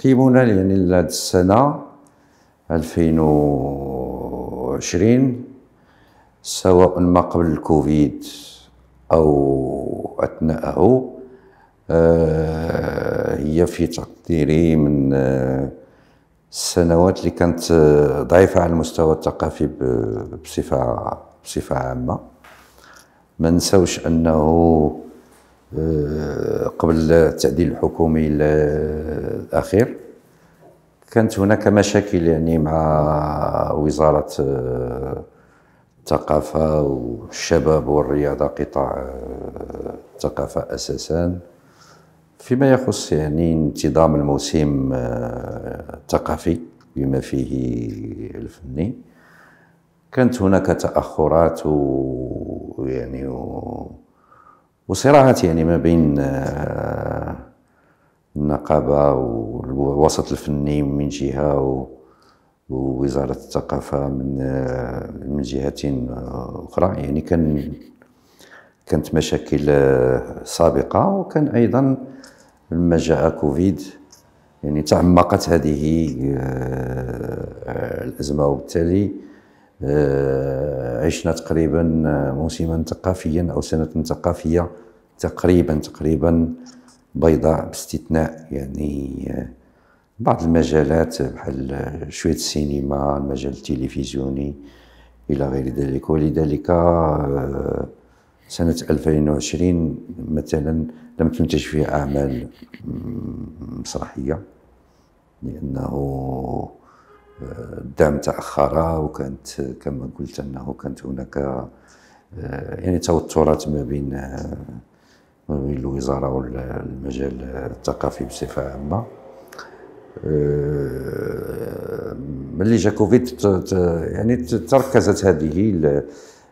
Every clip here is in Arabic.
تقييمنا يعني لهذ السنة 2020 سواء ما قبل الكوفيد أو أثناءه آه، هي في تقديري من آه، السنوات اللي كانت آه، ضعيفة على المستوى الثقافي بصفة بصفة عامة ما نساوش أنه آه، قبل التعديل الحكومي الاخير كانت هناك مشاكل يعني مع وزاره آه، الثقافه والشباب والرياضه قطاع آه، الثقافه اساسا فيما يخص يعني انتظام الموسم الثقافي بما فيه الفني كانت هناك تاخرات ويعني و يعني وصراعات يعني ما بين آه، النقابة والوسط الفني من جهة ووزارة الثقافة من آه، من جهتين آه، أخرى يعني كان كانت مشاكل سابقة وكان أيضا لما جاء كوفيد يعني تعمقت هذه الأزمة وبالتالي آه، عشنا تقريبا موسما ثقافيا او سنه ثقافيه تقريبا تقريبا بيضاء باستثناء يعني آه، بعض المجالات بحال شويه السينما المجال التلفزيوني الى غير ذلك ولذلك آه، سنه 2020 مثلا لم تنتج فيها اعمال مسرحيه لانه الدعم تاخر وكانت كما قلت انه كانت هناك يعني توترات ما بين ما بين الوزاره والمجال الثقافي بصفه عامه ملي جا كوفيد يعني تركزت هذه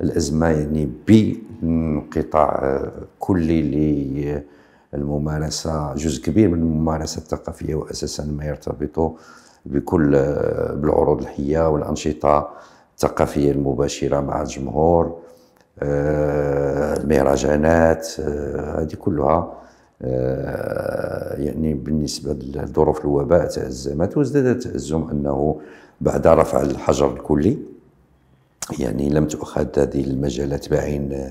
الازمه يعني بانقطاع كلي للممارسه جزء كبير من الممارسه الثقافيه واساسا ما يرتبط بكل آه، بالعروض الحيه والانشطه الثقافيه المباشره مع الجمهور آه، المهرجانات آه، هذه كلها يعني بالنسبه لظروف الوباء تازمت وازداد التازم انه بعد رفع الحجر الكلي يعني لم تؤخذ هذه المجالات بعين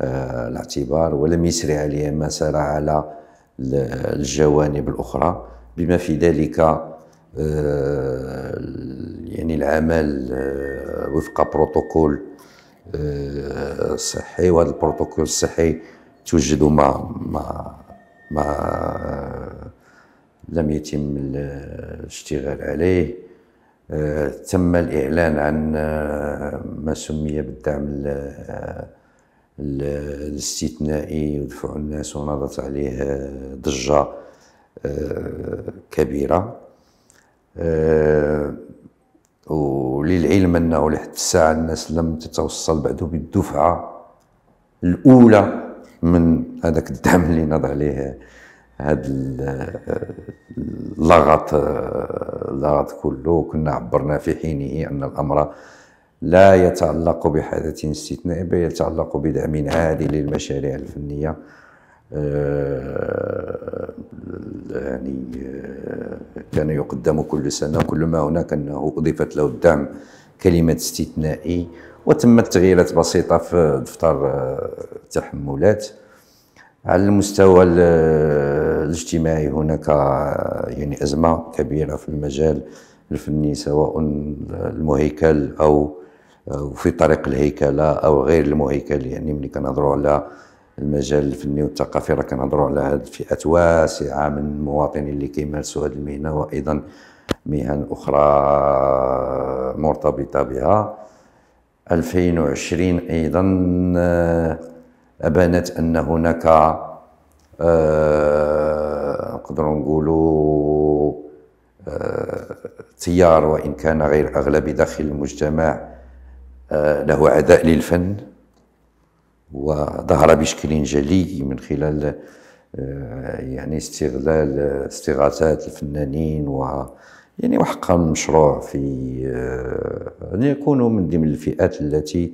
الاعتبار ولم يسرع عليها ما سار على الجوانب الاخرى بما في ذلك آه، يعني العمل آه، وفق بروتوكول آه، صحي وهذا البروتوكول الصحي توجد مع مع مع لم يتم الاشتغال عليه تم الإعلان عن ما سمي بالدعم الاستثنائي ودفعوا الناس ونضت عليه ضجة كبيرة آه، وللعلم انه لحد الساعه الناس لم تتوصل بعد بالدفعه الاولى من هذاك الدعم اللي نضع عليه هذا اللغط اللغط كله كنا عبرنا في حينه ان الامر لا يتعلق بحدث استثنائي بل يتعلق بدعم عادي للمشاريع الفنيه آه، يعني آه، كان يقدم كل سنة كل ما هناك أنه أضيفت له الدعم كلمة استثنائي وتمت تغييرات بسيطة في دفتر آه، التحملات على المستوى الاجتماعي هناك يعني أزمة كبيرة في المجال الفني سواء المهيكل أو في طريق الهيكلة أو غير المهيكل يعني ملي كنهضروا على المجال الفني والثقافي راه كنهضروا على هذه فئات واسعه من المواطنين اللي كيمارسوا هذه المهنه وايضا مهن اخرى مرتبطه بها 2020 ايضا آه، ابانت ان هناك آه، نقدروا نقولوا آه، تيار وان كان غير اغلبي داخل المجتمع له عداء للفن وظهر بشكل جلي من خلال آه، يعني استغلال استغاثات الفنانين و يعني وحقا مشروع في آه، ان يكونوا من ضمن الفئات التي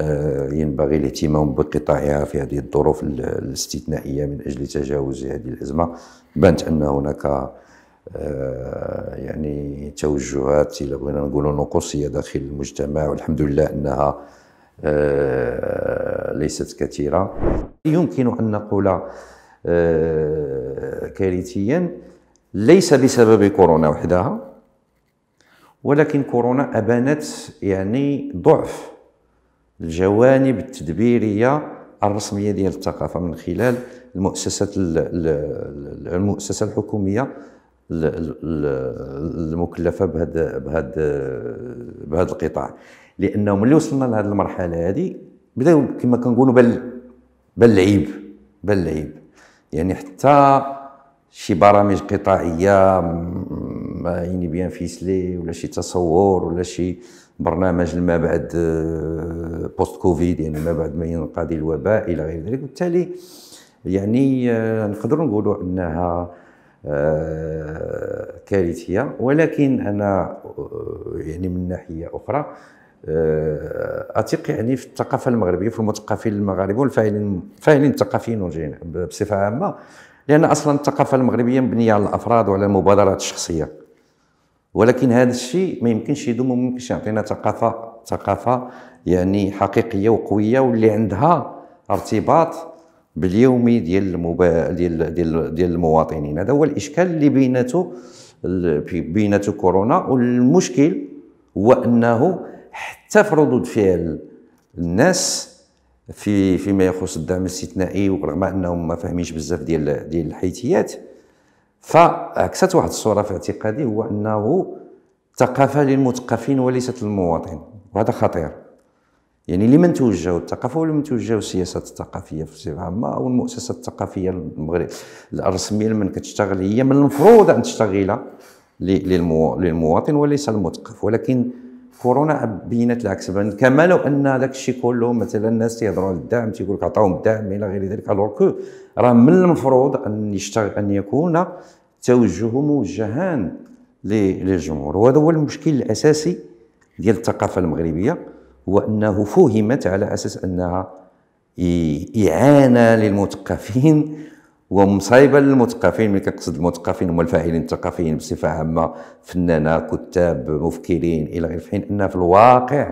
آه، ينبغي الاهتمام بقطاعها في هذه الظروف الاستثنائيه من اجل تجاوز هذه الازمه بانت ان هناك يعني توجهات الى بغينا نقولوا نقصيه داخل المجتمع والحمد لله انها آه، ليست كثيرة يمكن أن نقول آه، كارثيا ليس بسبب كورونا وحدها ولكن كورونا أبانت يعني ضعف الجوانب التدبيرية الرسمية ديال الثقافة من خلال المؤسسة المؤسسة الحكومية المكلفة بهذا بهذا بهذا القطاع لانه ملي وصلنا لهذه المرحله هذه بدا كما كنقولوا بل بل العيب بل العيب يعني حتى شي برامج قطاعيه ما يعني بيان فيسلي ولا شي تصور ولا شي برنامج لما بعد بوست كوفيد يعني ما بعد ما ينقضي الوباء الى غير ذلك وبالتالي يعني آه، نقدروا نقولوا انها آه، كارثيه ولكن انا آه، يعني من ناحيه اخرى اثق آه، يعني في الثقافه المغربيه في المثقفين المغاربه والفاعلين الفاعلين الثقافيين بصفه عامه لان اصلا الثقافه المغربيه مبنيه على الافراد وعلى المبادرات الشخصيه ولكن هذا الشيء ما يمكنش يدوم وما يمكنش يعطينا ثقافه ثقافه يعني حقيقيه وقويه واللي عندها ارتباط باليومي ديال المبا... ديال ديال ديال المواطنين هذا هو الاشكال اللي بيناتو بيناتو كورونا والمشكل هو انه حتى في ردود فعل الناس في فيما يخص الدعم الاستثنائي ورغم انهم ما فاهمينش بزاف ديال ديال الحيثيات فعكست واحد الصوره في اعتقادي هو انه ثقافه للمثقفين وليست للمواطن وهذا خطير يعني لمن توجهوا الثقافه ولمن توجهوا السياسات الثقافيه في صفه عامه او المؤسسات الثقافيه المغرب الرسميه من كتشتغل هي من المفروض ان تشتغل للمواطن وليس المثقف ولكن كورونا بينت العكس كما لو ان داك الشيء كله مثلا الناس تيهضروا على الدعم تيقول لك عطاهم الدعم الى غير ذلك الوغ كو راه من المفروض ان يشتغل ان يكون توجه موجهان للجمهور وهذا هو المشكل الاساسي ديال الثقافه المغربيه هو انه فهمت على اساس انها اعانه للمثقفين ومصايبه للمثقفين ملي كنقصد المثقفين هما الفاعلين الثقافيين بصفه عامه فنانه كتاب مفكرين الى غير في حين ان في الواقع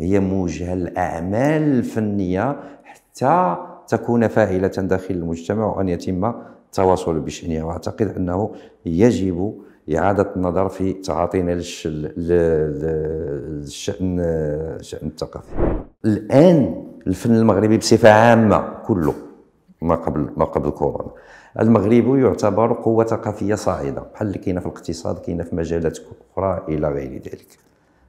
هي موجهه الاعمال الفنيه حتى تكون فاعله داخل المجتمع وان يتم التواصل بشانها واعتقد انه يجب إعادة النظر في تعاطينا للشأن الشأن الثقافي الآن الفن المغربي بصفة عامة كله ما قبل ما قبل كورونا المغرب يعتبر قوه ثقافيه صاعده بحال اللي كاينه في الاقتصاد كاينه في مجالات اخرى الى غير ذلك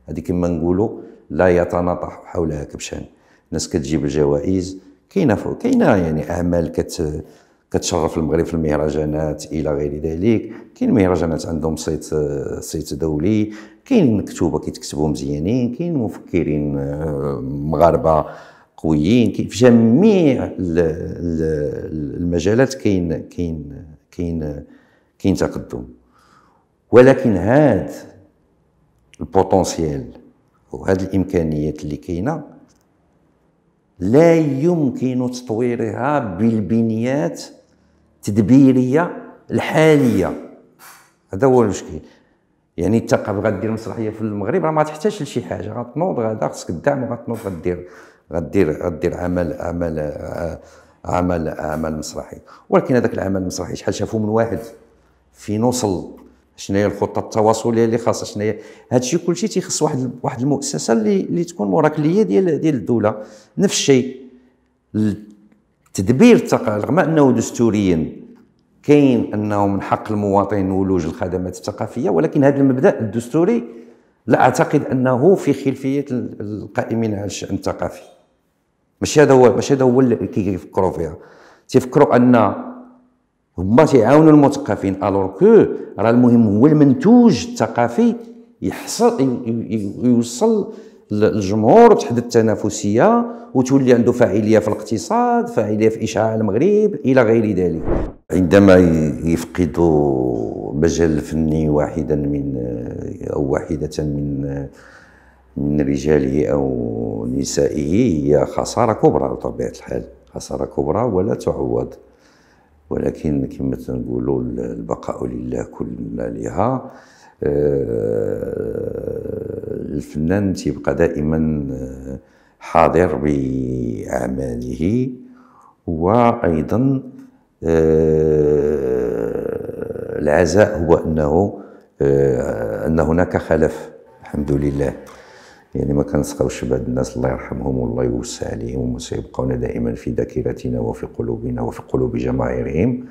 هذه كما نقولوا لا يتناطح حولها كبشان الناس كتجيب الجوائز كاينه كاينه يعني اعمال كت كتشرف المغرب في المهرجانات الى غير ذلك كاين مهرجانات عندهم صيت صيت دولي كاين مكتوبه كيتكتبوا مزيانين كاين مفكرين آه، مغاربه قويين في جميع المجالات كاين كاين كاين كاين تقدم ولكن هذا البوتونسييل وهذه الامكانيات اللي كاينه لا يمكن تطويرها بالبنيات التدبيريه الحاليه هذا هو المشكل يعني انت غادير دير مسرحيه في المغرب راه ما تحتاجش لشي حاجه غتنوض غادا خصك الدعم وغتنوض غدير غدير غدير عمل عمل عمل عمل مسرحي ولكن هذاك العمل المسرحي شحال شافوه من واحد فين وصل شنو هي الخطه التواصليه اللي خاصها شنو هي هادشي كلشي تيخص واحد واحد المؤسسه اللي اللي تكون اللي هي ديال ديال الدوله نفس الشيء تدبير الثقافه رغم انه دستوريا كاين انه من حق المواطن ولوج الخدمات الثقافيه ولكن هذا المبدا الدستوري لا اعتقد انه في خلفيه القائمين على الشان الثقافي ماشي هذا هو ماشي هذا هو اللي كيفكروا فيها تيفكروا ان هما تيعاونوا المثقفين الوغ كو راه المهم هو المنتوج الثقافي يحصل يوصل للجمهور تحدث التنافسيه وتولي عنده فاعليه في الاقتصاد فاعليه في اشعاع المغرب الى غير ذلك عندما يفقد مجال فني واحدا من او واحده من من رجاله أو نسائه هي خسارة كبرى بطبيعة الحال خسارة كبرى ولا تعوض ولكن كما تنقولوا البقاء لله كل لها آه، الفنان تيبقى دائما حاضر بأعماله وأيضا آه، العزاء هو أنه آه، أن هناك خلف الحمد لله يعني ما كنسقاوش بعض الناس الله يرحمهم والله يوسع عليهم وسيبقون دائما في ذاكرتنا وفي قلوبنا وفي قلوب جماهيرهم